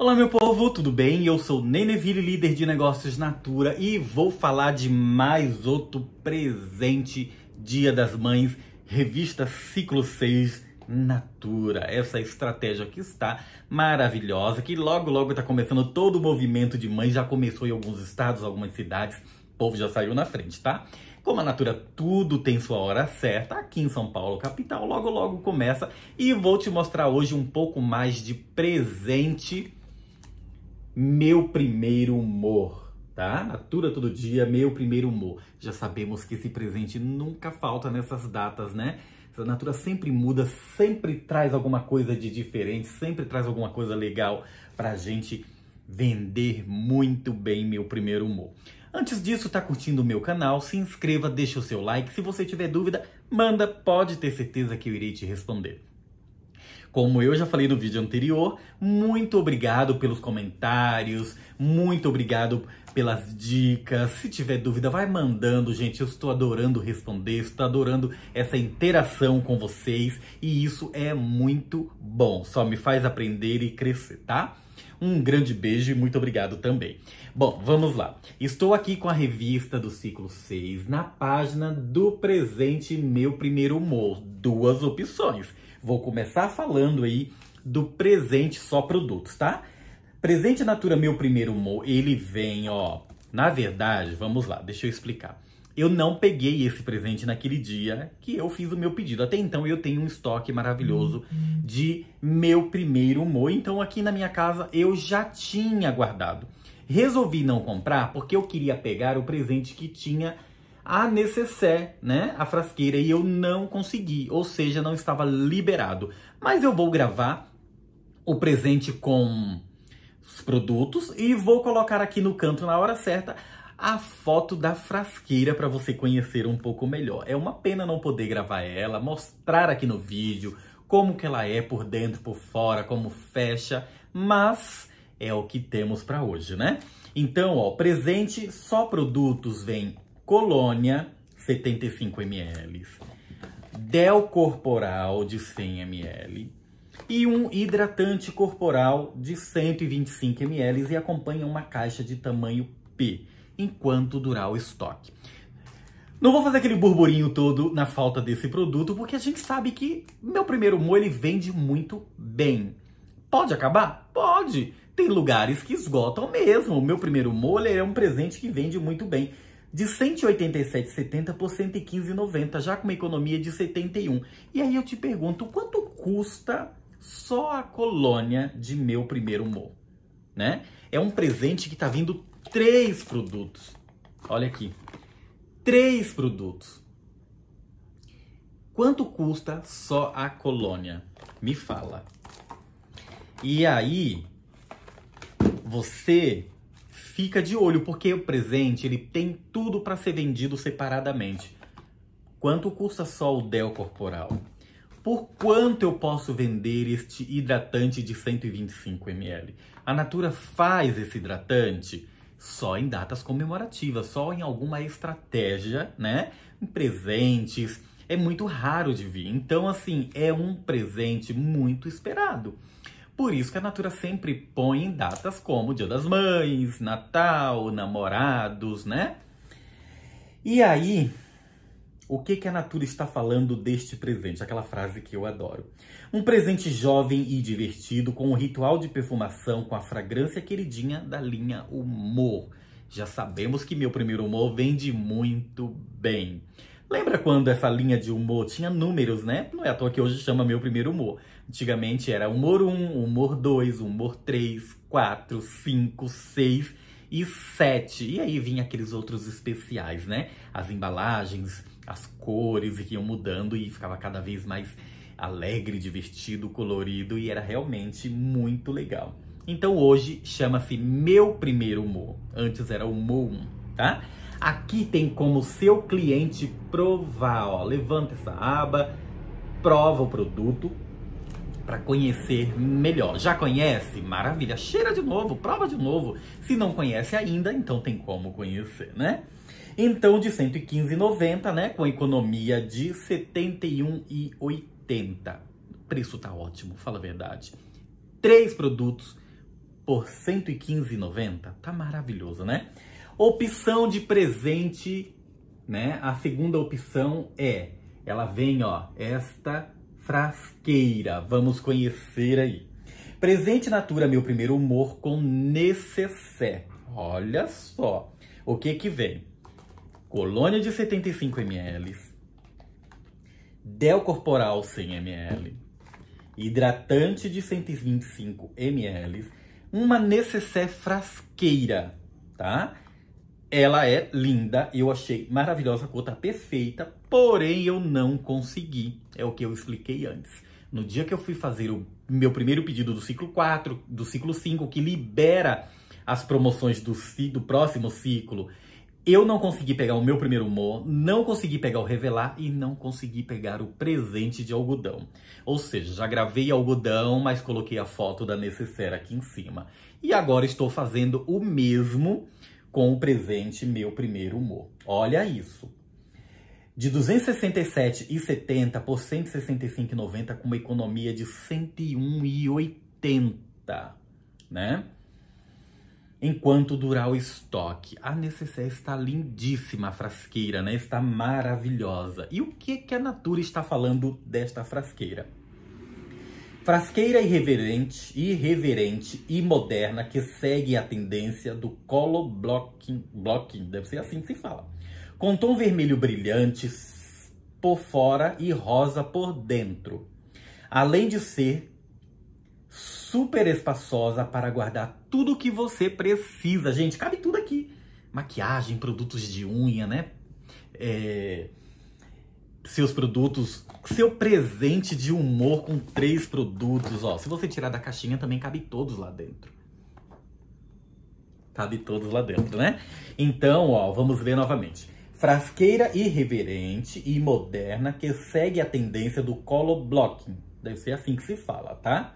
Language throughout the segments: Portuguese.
Olá meu povo, tudo bem? Eu sou Neneville, líder de negócios Natura e vou falar de mais outro presente Dia das Mães, revista Ciclo 6 Natura. Essa estratégia que está maravilhosa, que logo logo está começando todo o movimento de mães, já começou em alguns estados, algumas cidades, o povo já saiu na frente, tá? Como a Natura tudo tem sua hora certa, aqui em São Paulo, capital, logo logo começa e vou te mostrar hoje um pouco mais de presente meu primeiro humor, tá? Natura todo dia, meu primeiro humor. Já sabemos que esse presente nunca falta nessas datas, né? A natura sempre muda, sempre traz alguma coisa de diferente, sempre traz alguma coisa legal pra gente vender muito bem meu primeiro humor. Antes disso, tá curtindo o meu canal? Se inscreva, deixa o seu like. Se você tiver dúvida, manda, pode ter certeza que eu irei te responder. Como eu já falei no vídeo anterior, muito obrigado pelos comentários, muito obrigado pelas dicas. Se tiver dúvida, vai mandando, gente. Eu estou adorando responder, estou adorando essa interação com vocês e isso é muito bom. Só me faz aprender e crescer, tá? Um grande beijo e muito obrigado também. Bom, vamos lá. Estou aqui com a revista do ciclo 6 na página do presente meu primeiro humor. Duas opções. Vou começar falando aí do presente só produtos, tá? Presente Natura Meu Primeiro Humor, ele vem, ó... Na verdade, vamos lá, deixa eu explicar. Eu não peguei esse presente naquele dia que eu fiz o meu pedido. Até então, eu tenho um estoque maravilhoso de meu primeiro humor. Então, aqui na minha casa, eu já tinha guardado. Resolvi não comprar porque eu queria pegar o presente que tinha a necessaire, né, a frasqueira, e eu não consegui, ou seja, não estava liberado. Mas eu vou gravar o presente com os produtos e vou colocar aqui no canto na hora certa a foto da frasqueira para você conhecer um pouco melhor. É uma pena não poder gravar ela, mostrar aqui no vídeo como que ela é por dentro, por fora, como fecha, mas é o que temos para hoje, né? Então, ó, presente só produtos vem Colônia, 75 ml. Del corporal de 100 ml e um hidratante corporal de 125 ml e acompanha uma caixa de tamanho P, enquanto durar o estoque. Não vou fazer aquele burburinho todo na falta desse produto, porque a gente sabe que meu primeiro molho ele vende muito bem. Pode acabar? Pode! Tem lugares que esgotam mesmo. O meu primeiro molho é um presente que vende muito bem de 187,70 por 115,90, já com uma economia de 71. E aí eu te pergunto, quanto custa só a colônia de meu primeiro humor? Né? É um presente que está vindo três produtos. Olha aqui. Três produtos. Quanto custa só a colônia? Me fala. E aí, você fica de olho, porque o presente ele tem tudo para ser vendido separadamente. Quanto custa só o Del Corporal? Por quanto eu posso vender este hidratante de 125 ml? A Natura faz esse hidratante só em datas comemorativas, só em alguma estratégia, né? Em presentes. É muito raro de vir. Então, assim, é um presente muito esperado. Por isso que a Natura sempre põe datas como Dia das Mães, Natal, namorados, né? E aí, o que, que a Natura está falando deste presente? Aquela frase que eu adoro. Um presente jovem e divertido, com um ritual de perfumação, com a fragrância queridinha da linha Humor. Já sabemos que meu primeiro humor vende muito bem. Lembra quando essa linha de humor tinha números, né? Não é à toa que hoje chama Meu Primeiro Humor. Antigamente era humor 1, humor 2, humor 3, 4, 5, 6 e 7. E aí vinha aqueles outros especiais, né? As embalagens, as cores iam mudando e ficava cada vez mais alegre, divertido, colorido e era realmente muito legal. Então hoje chama-se Meu Primeiro Humor. Antes era Humor 1, tá? Aqui tem como seu cliente provar, ó, levanta essa aba, prova o produto para conhecer melhor. Já conhece? Maravilha, cheira de novo, prova de novo. Se não conhece ainda, então tem como conhecer, né? Então de 115,90, né, com economia de 71,80. Preço tá ótimo, fala a verdade. Três produtos por 115,90, tá maravilhoso, né? Opção de presente, né? A segunda opção é, ela vem, ó, esta frasqueira. Vamos conhecer aí. Presente Natura, meu primeiro humor com necessaire. Olha só o que que vem. Colônia de 75 ml, Del Corporal 100 ml, hidratante de 125 ml, uma necessaire frasqueira, tá? Ela é linda, eu achei maravilhosa, a cor tá perfeita, porém eu não consegui. É o que eu expliquei antes. No dia que eu fui fazer o meu primeiro pedido do ciclo 4, do ciclo 5, que libera as promoções do, do próximo ciclo, eu não consegui pegar o meu primeiro humor, não consegui pegar o revelar e não consegui pegar o presente de algodão. Ou seja, já gravei algodão, mas coloquei a foto da necessaire aqui em cima. E agora estou fazendo o mesmo com o presente Meu Primeiro Humor. Olha isso! De 267,70 por 165,90 com uma economia de 101,80, né? Enquanto durar o estoque. A necessaire está lindíssima, a frasqueira, né? Está maravilhosa. E o que, que a Natura está falando desta frasqueira? Frasqueira irreverente, irreverente e moderna que segue a tendência do color blocking, blocking, deve ser assim que se fala. Com tom vermelho brilhante por fora e rosa por dentro. Além de ser super espaçosa para guardar tudo que você precisa. Gente, cabe tudo aqui. Maquiagem, produtos de unha, né? É, seus produtos, seu presente de humor com três produtos, ó. Se você tirar da caixinha, também cabe todos lá dentro. Cabe todos lá dentro, né? Então, ó, vamos ver novamente. Frasqueira irreverente e moderna que segue a tendência do color blocking. Deve ser assim que se fala, tá?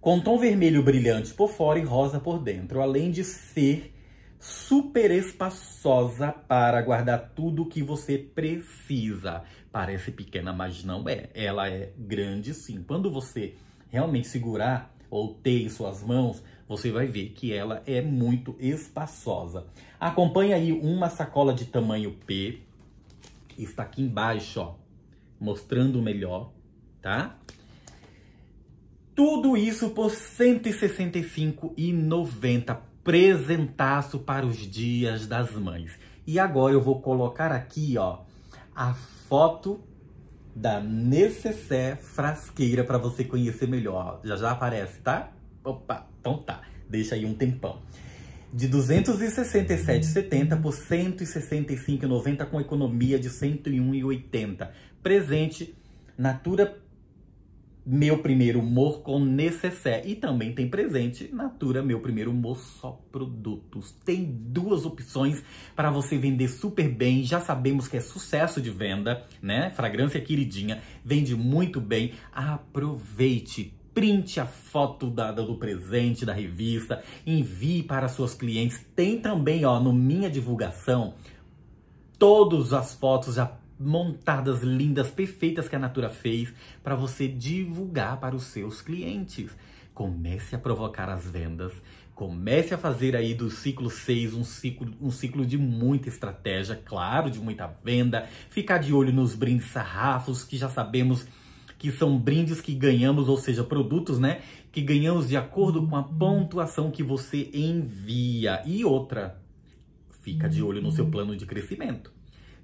Com tom vermelho brilhante por fora e rosa por dentro, além de ser super espaçosa para guardar tudo que você precisa. Parece pequena, mas não é. Ela é grande sim. Quando você realmente segurar ou ter em suas mãos, você vai ver que ela é muito espaçosa. Acompanhe aí uma sacola de tamanho P. Está aqui embaixo, ó, mostrando melhor, tá? Tudo isso por R$ 165,90 presentaço para os dias das mães. E agora eu vou colocar aqui, ó, a foto da Necessaire Frasqueira para você conhecer melhor. Já já aparece, tá? Opa, então tá. Deixa aí um tempão. De 267,70 por 165,90 com economia de 101,80. Presente Natura meu Primeiro Humor com Necessaire. E também tem presente Natura Meu Primeiro Humor só produtos. Tem duas opções para você vender super bem. Já sabemos que é sucesso de venda, né? Fragrância queridinha, vende muito bem. Aproveite print a foto dada do presente, da revista, envie para suas clientes. Tem também, ó, no Minha Divulgação, todas as fotos já montadas lindas, perfeitas que a Natura fez para você divulgar para os seus clientes. Comece a provocar as vendas, comece a fazer aí do ciclo 6 um ciclo, um ciclo de muita estratégia, claro, de muita venda, ficar de olho nos brindes sarrafos que já sabemos que são brindes que ganhamos, ou seja, produtos, né, que ganhamos de acordo com a pontuação que você envia. E outra, fica de olho no seu plano de crescimento.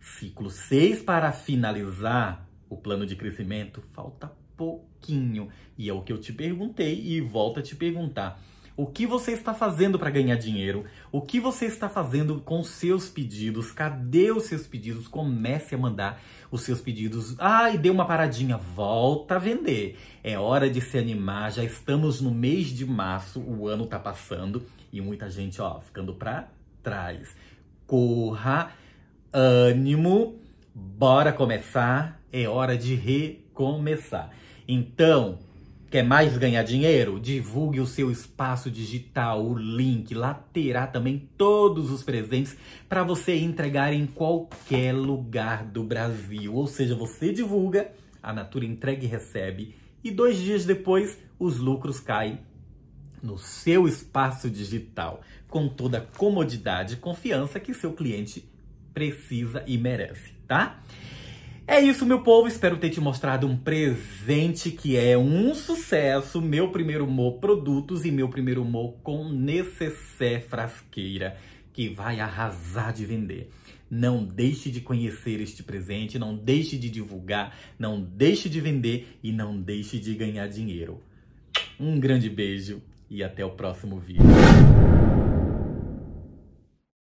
Ciclo 6 para finalizar o plano de crescimento, falta pouquinho. E é o que eu te perguntei e volto a te perguntar. O que você está fazendo para ganhar dinheiro? O que você está fazendo com seus pedidos? Cadê os seus pedidos? Comece a mandar os seus pedidos. Ai, deu uma paradinha, volta a vender. É hora de se animar. Já estamos no mês de março, o ano está passando e muita gente, ó, ficando para trás. Corra ânimo, bora começar, é hora de recomeçar. Então, Quer mais ganhar dinheiro? Divulgue o seu espaço digital, o link. Lá terá também todos os presentes para você entregar em qualquer lugar do Brasil. Ou seja, você divulga, a Natura entrega e recebe, e dois dias depois os lucros caem no seu espaço digital, com toda a comodidade e confiança que seu cliente precisa e merece, tá? É isso, meu povo. Espero ter te mostrado um presente que é um sucesso. Meu primeiro humor produtos e meu primeiro humor com necessaire frasqueira, que vai arrasar de vender. Não deixe de conhecer este presente, não deixe de divulgar, não deixe de vender e não deixe de ganhar dinheiro. Um grande beijo e até o próximo vídeo.